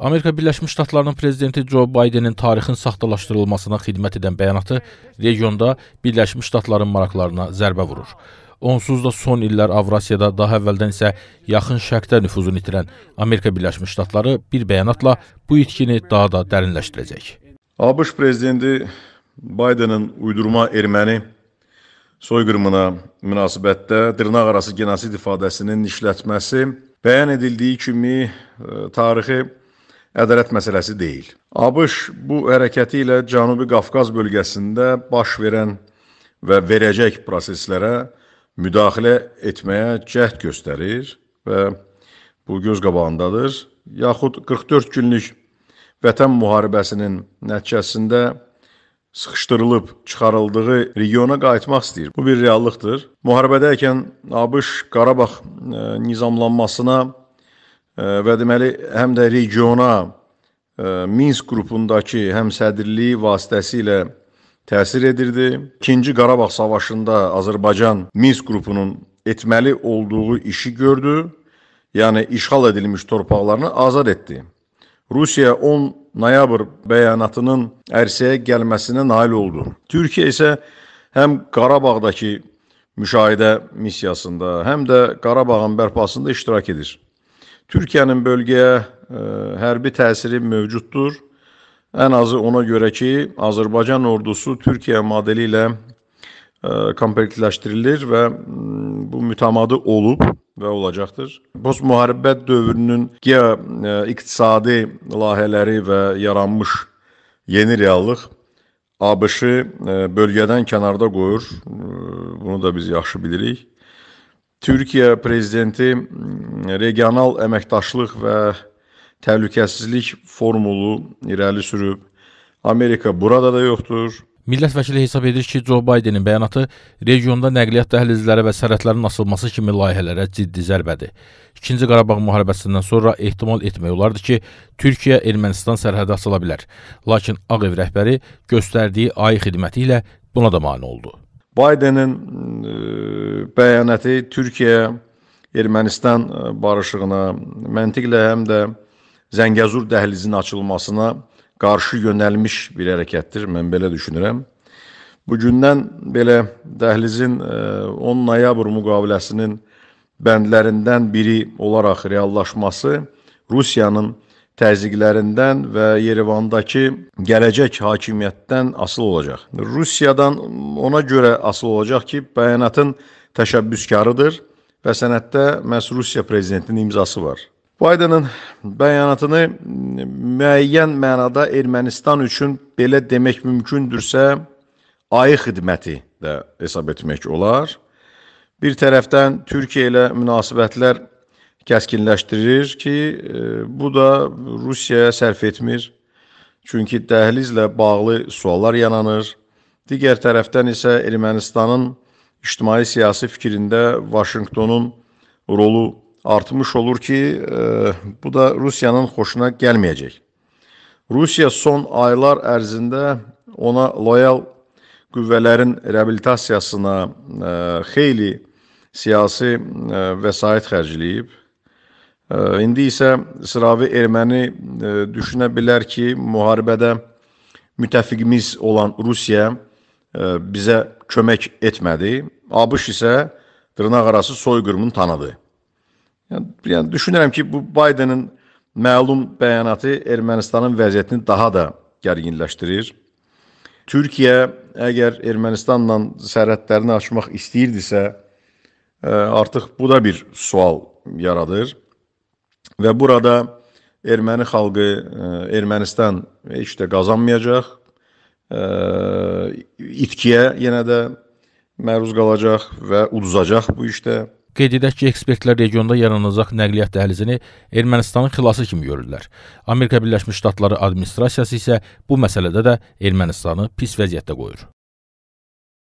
Amerika Birləşmiş Ştatlarının prezidenti Joe Bidenin tarixin saxtalaşdırılmasına xidmət edən bəyanatı regionda Birləşmiş Ştatların maraqlarına zərbə vurur. Onsuz da son illər Avrasiyada daha əvvəldən isə yaxın şərqdə nüfuzunu itirən Amerika Birləşmiş Ştatları bir bəyanatla bu itkini daha da dərinləşdirəcək. ABŞ prezidenti Bidenin uydurma erməni soyqırımına münasibətdə dırnaq arası genosid ifadəsinin işlətməsi bəyan edildiyi kimi e, tarixi ədalət məsələsi deyil. ABŞ bu hərəkəti ilə Cənubi Qafqaz bölgəsində baş verən və verəcək proseslərə müdaxilə etməyə cəhd göstərir və bu göz qabağındadır. Yaxud 44 günlük vətən müharibəsinin nəticəsində sıxışdırılıb çıxarıldığı regiona qayıtmaq istəyir. Bu bir reallıqdır. Müharibədəykən ABŞ Qarabağ e, nizamlanmasına və deməli həm də regiona e, Minsk qrupundakı həmsədrliyi vasitəsilə təsir edirdi. 2-ci Qarabağ savaşında Azərbaycan Minsk qrupunun etməli olduğu işi gördü. Yəni işğal edilmiş torpaqlarını azad etdi. Rusiya 10 noyabr bəyanatının ərsəyə gəlməsinə nail oldu. Türkiyə isə həm Qarabağdakı müşahidə missiyasında, həm də Qarabağın bərpasında iştirak edir. Türkiyənin bölgəyə ə, e, hərbi təsiri mövcuddur. Ən azı ona görə ki, Azərbaycan ordusu Türkiyə modeli e, ilə komplektləşdirilir və bu mütəmadı olub və olacaqdır. Post müharibə dövrünün e, iqtisadi layihələri və yaranmış yeni reallıq ABŞ bölgədən kənarda qoyur. Bunu da biz yaxşı bilirik. Türkiyə prezidenti mm, regional əməkdaşlıq və təhlükəsizlik formulu irəli sürüb. Amerika burada da yoxdur. Millət vəkili hesab edir ki, Joe Bidenin bəyanatı regionda nəqliyyat dəhlizləri və sərhədlərin açılması kimi layihələrə ciddi zərbədir. İkinci Qarabağ müharibəsindən sonra ehtimal etmək olardı ki, Türkiyə Ermənistan sərhədi açıla bilər. Lakin Ağ Ev rəhbəri göstərdiyi ayı xidməti ilə buna da mane oldu. Baydenin e, bəyanəti Türkiyə Ermənistan e, barışığına məntiqlə həm də Zəngəzur dəhlizinin açılmasına qarşı yönəlmiş bir hərəkətdir, mən belə düşünürəm. Bu gündən belə dəhlizin 10 e, noyabr müqaviləsinin bəndlərindən biri olaraq reallaşması Rusiyanın təzyiqlərindən və Yerevandakı gələcək hakimiyyətdən asıl olacaq. Rusiyadan ona görə asıl olacaq ki, bəyanatın təşəbbüskarıdır və sənəddə məhz Rusiya prezidentinin imzası var. Baydanın bəyanatını müəyyən mənada Ermənistan üçün belə demək mümkündürsə, ayı xidməti də hesab etmək olar. Bir tərəfdən Türkiyə ilə münasibətlər kəskinləşdirir ki, e, bu da Rusiyaya sərf etmir. Çünki dəhlizlə bağlı suallar yananır. Digər tərəfdən isə Ermənistanın ictimai siyasi fikrində Vaşinqtonun rolu artmış olur ki, e, bu da Rusiyanın xoşuna gəlməyəcək. Rusiya son aylar ərzində ona loyal qüvvələrin reabilitasiyasına e, xeyli siyasi vəsait xərcləyib. İndi isə sıravi erməni e, düşünə bilər ki, müharibədə müttəfiqimiz olan Rusiya e, bizə kömək etmədi. ABŞ isə dırnaq arası soyqırımını tanıdı. Yəni, yəni düşünürəm ki, bu Bidenin məlum bəyanatı Ermənistanın vəziyyətini daha da gərginləşdirir. Türkiyə əgər Ermənistanla sərhədlərini açmaq istəyirdisə, e, artıq bu da bir sual yaradır. Və burada erməni xalqı e, Ermənistan heç də qazanmayacaq. E, itkiyə yenə də məruz qalacaq və uduzacaq bu işdə. Qeyd edək ki, ekspertlər regionda yaranacaq nəqliyyat dəhlizini Ermənistanın xilası kimi görürlər. Amerika Birləşmiş Ştatları administrasiyası isə bu məsələdə də Ermənistanı pis vəziyyətdə qoyur.